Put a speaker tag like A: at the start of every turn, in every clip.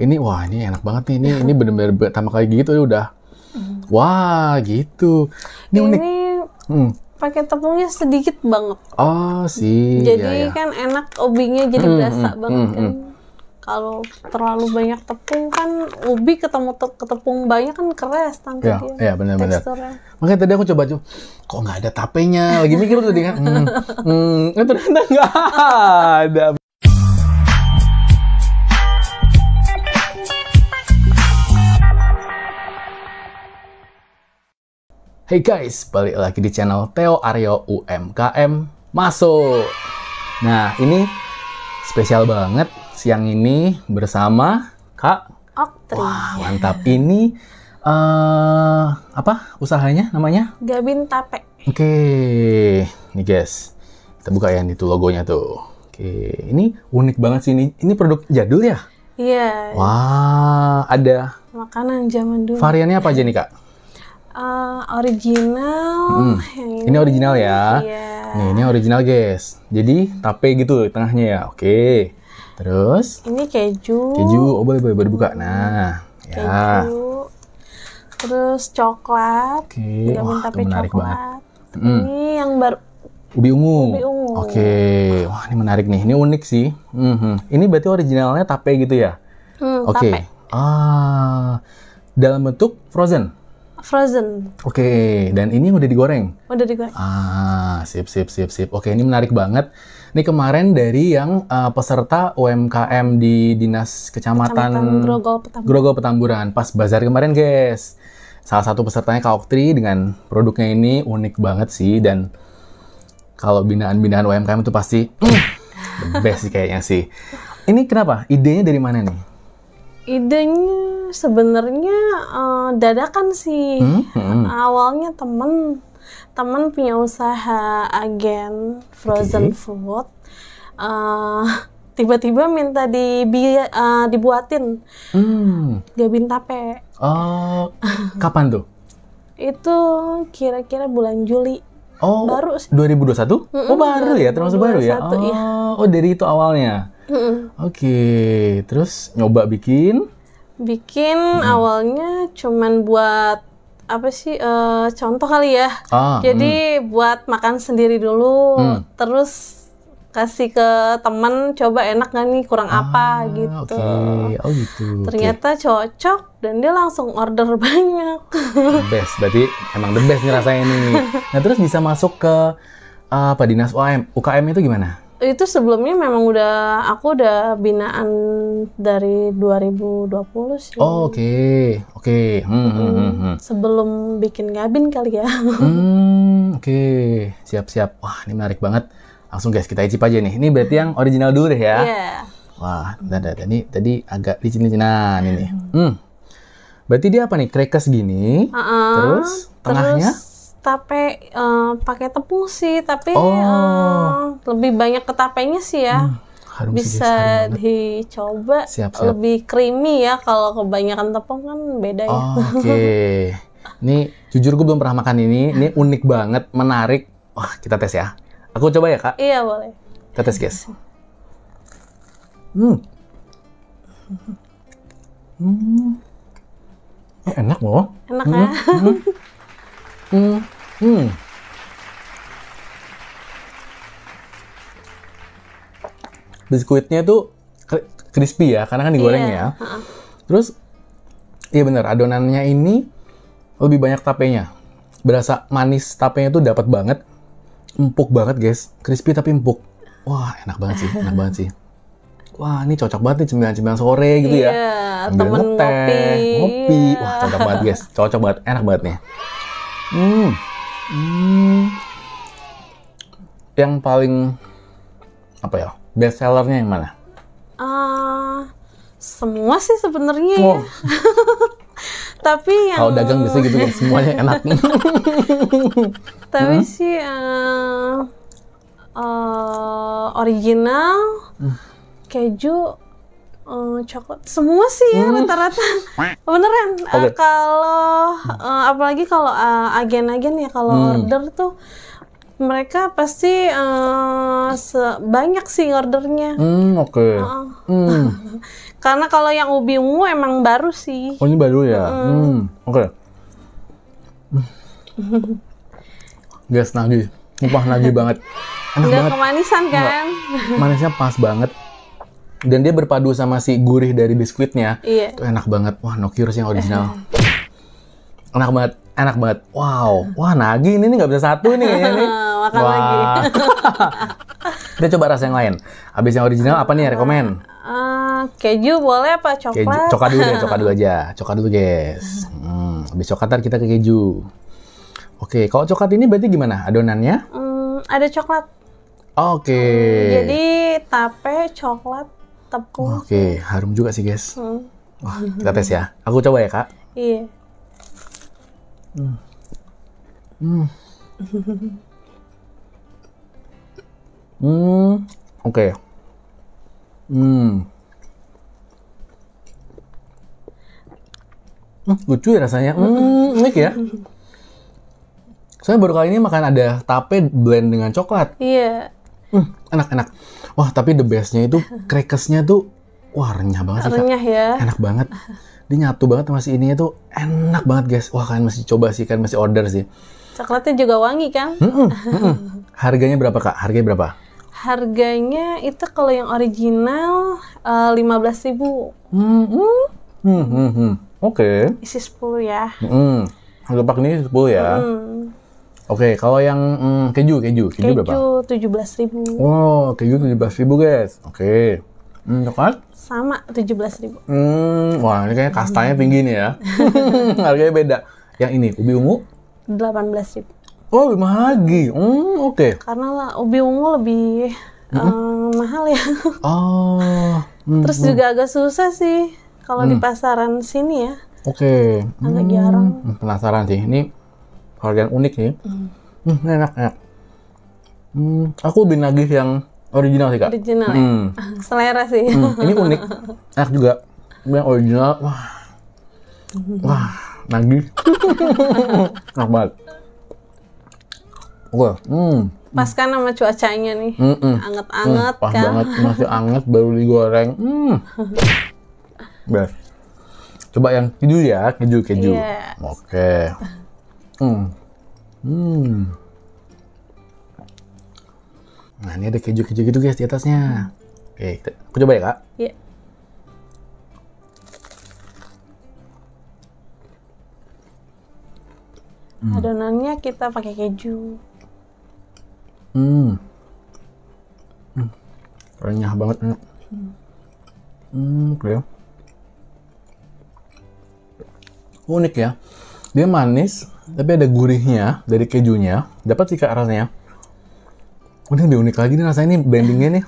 A: ini wah ini enak banget nih ini ini benar-benar pertama kali gitu ya udah mm-hmm. wah gitu ini, ini unik hmm.
B: pakai tepungnya sedikit banget
A: oh sih iya, jadi ya, ya.
B: kan enak ubinya jadi hmm, berasa hmm, banget hmm, kan. hmm. kalau terlalu banyak tepung kan ubi ketemu te tepung banyak kan keras nanti ya, dia ya, ya bener -bener. teksturnya
A: makanya tadi aku coba coba kok nggak ada tapenya lagi mikir tuh dengan hmm, hmm, ternyata nggak ada Hey guys, balik lagi di channel Theo Aryo UMKM Masuk. Nah, ini spesial banget siang ini bersama Kak Oktri. Wah, mantap. Ini uh, apa usahanya namanya?
B: Gabin Tape.
A: Oke, okay. nih guys. Kita buka ya itu logonya tuh. Oke, okay. ini unik banget sih ini. Ini produk jadul ya? Iya. Wah, ada
B: makanan zaman dulu. Variannya
A: apa aja nih, Kak?
B: Uh, original. Hmm. ini. ini original ya. Yeah.
A: Nih, ini original, guys. Jadi tape gitu tengahnya ya. Oke. Okay. Terus?
B: Ini keju. Keju.
A: Oh, boleh boleh boleh dibuka. Nah,
B: ya. keju. ya. Terus coklat. Oke. Okay. Wah, tape menarik coklat. banget. Hmm. Ini yang baru
A: Ubi ungu. ungu. Oke. Okay. Wah, ini menarik nih. Ini unik sih. Mm -hmm. Ini berarti originalnya tape gitu ya? Hmm, Oke. Okay. Ah. Dalam bentuk frozen frozen. Oke, okay. dan ini udah digoreng. Udah digoreng. Ah, sip sip sip sip. Oke, ini menarik banget. Ini kemarin dari yang uh, peserta UMKM di Dinas Kecamatan, Kecamatan Grogol Petamburan. Grogol Petamburan pas bazar kemarin, guys. Salah satu pesertanya Kak Oktri dengan produknya ini unik banget sih dan kalau binaan-binaan UMKM itu pasti mm, best sih kayaknya sih. Ini kenapa? Idenya dari mana nih?
B: Idenya sebenarnya uh, dadakan sih. Hmm? Hmm. Awalnya temen temen punya usaha agen frozen okay. food. tiba eh, tiba-tiba minta dibi uh, eh, dibuatin
A: hmm.
B: gabin tape.
A: Oh, kapan tuh?
B: Itu kira-kira bulan Juli. Oh, baru sih.
A: 2021? Mm -mm, oh, baru ya, termasuk baru ya. Iya. Oh, iya. oh dari itu awalnya. Mm -mm. Oke, okay. terus nyoba bikin
B: Bikin hmm. awalnya cuman buat apa sih uh, contoh kali ya. Ah, Jadi hmm. buat makan sendiri dulu, hmm. terus kasih ke teman coba enak gak nih kurang ah, apa gitu.
A: Okay. Oh gitu. Ternyata
B: okay. cocok dan dia langsung order banyak.
A: Best, berarti emang the best nih rasanya ini. Nah terus bisa masuk ke apa eh, dinas UKM? UKM itu gimana?
B: itu sebelumnya memang udah aku udah binaan dari 2020 sih. Oh,
A: oke. Okay. Oke. Okay. Hmm, hmm, hmm, hmm.
B: Sebelum bikin gabin kali ya. hmm,
A: oke. Okay. Siap-siap. Wah, ini menarik banget. Langsung guys, kita icip aja nih. Ini berarti yang original dulu deh ya. Iya. Yeah. Wah, tadi tadi agak licin-licinan ini. Hmm. Berarti dia apa nih? Crackers gini. Uh -uh. Terus tengahnya?
B: tape uh, pakai tepung sih, tapi oh. uh, lebih banyak ke tapenya sih ya. Hmm. Harum bisa dicoba siap, siap. lebih creamy ya kalau kebanyakan tepung kan beda ya. Oh, oke.
A: Okay. ini jujur gue belum pernah makan ini. Ini unik banget, menarik. Wah, kita tes ya. Aku coba ya, Kak? Iya, boleh. Kita tes, guys. Hmm. Hmm. Eh, enak loh. Enak hmm. ya? Hmm. Hmm. Hmm. Biskuitnya tuh crispy ya, karena kan iya. digoreng yeah. ya. Terus, iya bener, adonannya ini lebih banyak tapenya. Berasa manis tapenya tuh dapat banget. Empuk banget guys, crispy tapi empuk. Wah, enak banget sih, enak banget sih. Wah, ini cocok banget nih cemilan-cemilan sore gitu yeah, ya. Iya, Ambil temen ngeteh, ngopi. ngopi. Wah, cocok banget guys, cocok banget, enak banget nih. Hmm. hmm. Yang paling apa ya? Best sellernya yang mana?
B: Uh, semua sih sebenarnya. Oh. Ya. Tapi yang kalau dagang biasa gitu kan semuanya enak. Tapi hmm? sih uh, uh, original hmm. keju uh, coklat semua sih ya hmm. rata-rata beneran eh, okay. uh, kalau uh, apalagi kalau uh, agen-agen ya kalau hmm. order tuh mereka pasti uh, banyak sih ordernya. Hmm, oke. Okay. Uh. Hmm. Karena kalau yang ubi ungu emang baru sih. Oh,
A: ini baru ya. Hmm, hmm. oke. Okay. Guys, nagi Sumpah nagih banget. Enak Udah banget.
B: kemanisan kan? Enggak. Manisnya
A: pas banget dan dia berpadu sama si gurih dari biskuitnya iya. itu enak banget wah no cures yang original enak banget enak banget wow wah nagi ini nggak bisa satu nih ini makan wah. lagi kita coba rasa yang lain abis yang original apa nih rekomend?
B: uh, eh, keju boleh apa coklat keju. coklat dulu ya coklat dulu
A: aja coklat dulu guys hmm, abis coklat ntar kita ke keju Oke, kalau coklat ini berarti gimana adonannya?
B: Hmm, ada coklat.
A: Oke. Okay. Hmm, jadi
B: tape coklat tepung. Oke,
A: okay. harum juga sih guys.
B: Hmm. Wah, kita tes ya.
A: Aku coba ya kak. Iya. Hmm. Hmm. hmm. Oke. Okay. Hmm. Hmm, lucu ya rasanya. Hmm, unik ya. Saya baru kali ini makan ada tape blend dengan coklat. Iya enak-enak. Wah, tapi the bestnya itu krekesnya tuh wah renyah banget sih. Renyah ya. Enak banget. Dia nyatu banget masih ini ininya tuh enak banget, guys. Wah, kalian masih coba sih, kan masih order sih.
B: Coklatnya juga wangi kan? hmm, hmm, hmm.
A: Harganya berapa, Kak? Harganya berapa?
B: Harganya itu kalau yang original eh, lima belas ribu. Hmm, hmm,
A: hmm, hmm. Oke.
B: Isi sepuluh ya.
A: Hmm, untuk ini 10 ya. Hmm. Oke, okay, kalau yang mm, keju, keju, keju, keju berapa? Keju
B: tujuh belas ribu. Oh,
A: keju tujuh belas ribu guys. Oke. Okay. Hmm,
B: Sama tujuh belas ribu.
A: Hmm, wah ini kayaknya kastanya hmm. tinggi nih ya. Harganya beda. Yang ini ubi ungu?
B: Delapan belas ribu.
A: Oh, lebih mahal lagi. Hmm, oke. Okay.
B: Karena lah, ubi ungu lebih -hmm. um, mahal ya.
A: oh. Hmm, Terus hmm. juga
B: agak susah sih kalau hmm. di pasaran sini ya.
A: Oke. Okay. Agak hmm. jarang. Penasaran sih. Ini varian unik nih. Hmm. hmm enak enak. Hmm, aku lebih nagih yang original sih kak. Original. Ya? Hmm. Ya?
B: Selera sih. Hmm, ini unik.
A: Enak juga. Yang original, wah, wah, nagih. enak banget. Oke. Hmm.
B: Pas kan sama cuacanya nih. Mm -mm. Anget-anget mm, pas kan. banget masih
A: anget baru digoreng. Hmm. Best. Coba yang keju ya, keju keju. Yeah. Oke. Okay. Hmm. hmm. Nah ini ada keju-keju gitu guys di atasnya. Hmm. Oke, kita, aku coba ya kak.
B: Iya. Yeah. Hmm. Adonannya kita pakai keju.
A: Hmm. hmm. Renyah banget enak. Hmm, hmm oke. Okay. Unik ya. Dia manis, tapi ada gurihnya dari kejunya. Dapat sih kak rasanya. Oh, ini lebih unik lagi nih rasanya ini blendingnya nih.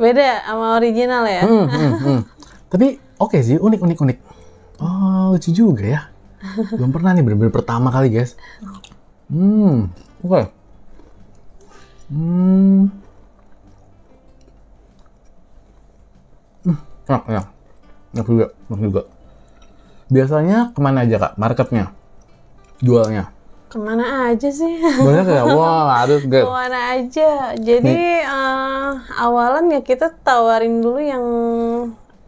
B: Beda sama original ya. Hmm, hmm, hmm.
A: Tapi oke okay sih, unik unik unik. Oh lucu juga ya. Belum pernah nih bener-bener pertama kali guys. Hmm, oke. Okay. Hmm. Hmm, enak, enak. Enak juga, enak juga biasanya kemana aja kak marketnya jualnya
B: kemana aja sih banyak ya wah wow,
A: harus get. kemana
B: aja jadi uh, awalan ya kita tawarin dulu yang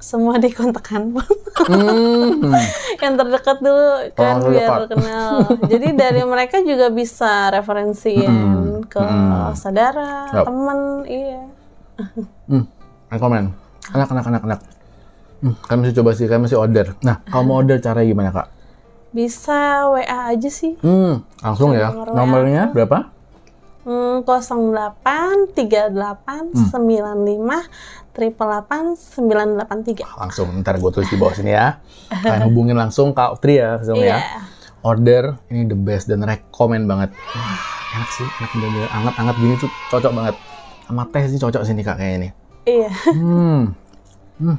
B: semua di kontak handphone hmm. yang terdekat dulu kan oh, biar dekat. kenal jadi dari mereka juga bisa referensiin hmm. ke hmm. saudara yep. teman iya
A: hmm. rekomend enak enak enak enak Hmm, kami masih coba sih, kami masih order. Nah, kamu mau order cara gimana kak?
B: Bisa WA aja sih.
A: Hmm, langsung Bisa ya. Nomor Nomornya WA. berapa?
B: Hmm, 08 38 hmm. 95 triple 983. Ah,
A: langsung, ntar gue tulis di bawah sini ya.
B: Kalian hubungin
A: langsung Kak Tri ya, langsung yeah. ya. Iya. Order, ini the best dan rekomen banget. Wah, enak sih, enak banget, anget-anget gini tuh cocok banget. Sama teh sih cocok sini Kak kayaknya ini.
B: Iya. Yeah. Hmm. hmm.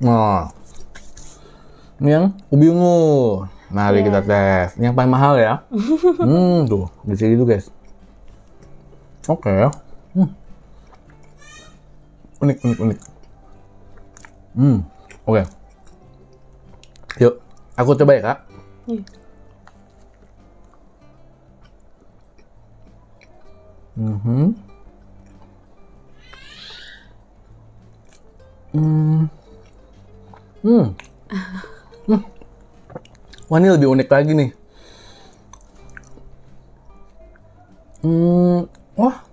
A: Nah, ini yang ubi ungu. Mari yeah. Iya. kita tes. Ini yang paling mahal ya. hmm, tuh, di sini tuh guys. Oke. Okay. Hmm. Unik, unik, unik. Hmm, oke. Okay. Yuk, aku coba ya kak. Mm -hmm. Hmm. Hmm. hmm. Wah ini lebih unik lagi nih. Hmm, wah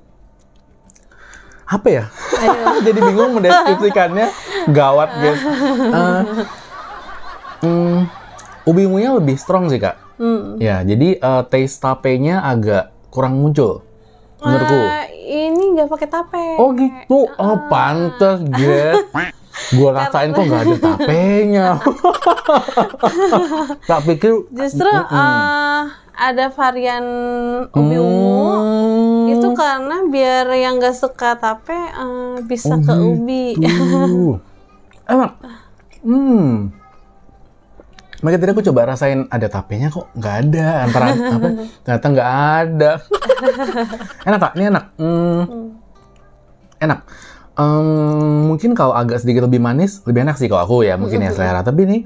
A: apa ya? Jadi bingung mendeskripsikannya. Gawat guys. Uh, hmm, ubi ungunya lebih strong sih kak. Hmm. Ya, jadi uh, taste nya agak kurang muncul
B: menurutku. Uh, ini nggak pakai tape.
A: Oh gitu. Uh. Oh ah. pantas, guys. Gue rasain kok nggak ada tapenya. tak pikir. Justru mm
B: Uh, ada varian ubi ungu. Hmm. Itu karena biar yang nggak suka tape uh, bisa oh, ke gitu. ubi.
A: Emang, Hmm. Makanya tadi aku coba rasain ada tapenya kok nggak ada antara apa ternyata nggak ada. enak kak, ini enak. Hmm. hmm. Enak. Um, mungkin kalau agak sedikit lebih manis, lebih enak sih kalau aku ya, mungkin ya iya, selera. Iya. Tapi nih,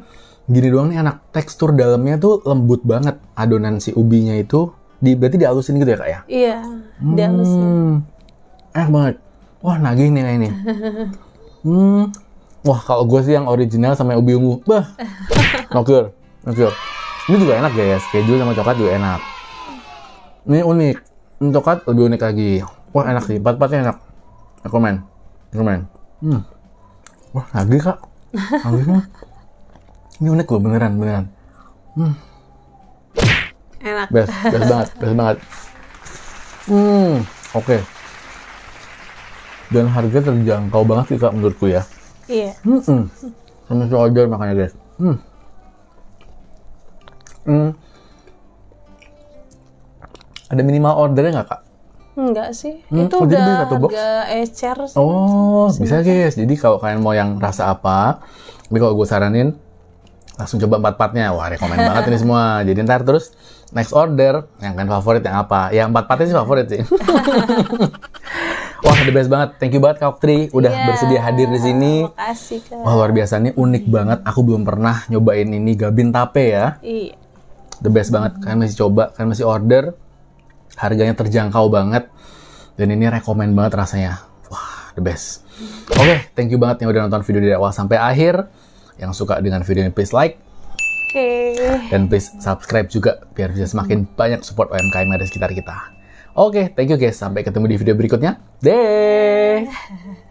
A: gini doang nih enak. Tekstur dalamnya tuh lembut banget. Adonan si ubinya itu, di, berarti dihalusin gitu ya kak ya?
B: Iya, hmm, dihalusin.
A: Enak banget. Wah, nagih nih kayak ini. hmm, wah kalau gue sih yang original sama ubi ungu. Bah, nokir, nokir. Ini juga enak guys, keju sama coklat juga enak. Ini unik, coklat lebih unik lagi. Wah enak sih, empat-empatnya enak. Rekomend lumayan hmm. wah lagi kak lagi ini unik loh beneran beneran hmm.
B: enak best best banget
A: best banget hmm oke okay. dan harga terjangkau banget sih kak menurutku ya
B: iya Hmm, hmm
A: -mm. sama makanya guys
B: hmm hmm
A: ada minimal ordernya nggak kak
B: Enggak sih, hmm, itu oh, udah satu box? agak ecer sih. Oh, bisa
A: guys. Jadi kalau kalian mau yang rasa apa, tapi kalau gue saranin langsung coba empat partnya. Wah, rekomend banget ini semua. Jadi ntar terus next order yang kalian favorit yang apa? ya empat partnya sih favorit sih. Wah, the best banget. Thank you banget Kak Tri udah yeah, bersedia hadir di sini.
B: Makasih, Kak. Wah, luar
A: biasa nih, unik banget. Aku belum pernah nyobain ini gabin tape ya. Iya. The best banget. Kalian masih coba, kalian masih order harganya terjangkau banget dan ini rekomend banget rasanya wah the best oke okay, thank you banget yang udah nonton video dari awal sampai akhir yang suka dengan video ini please like
B: okay.
A: dan please subscribe juga biar bisa semakin hmm. banyak support UMKM yang ada di sekitar kita oke okay, thank you guys sampai ketemu di video berikutnya deh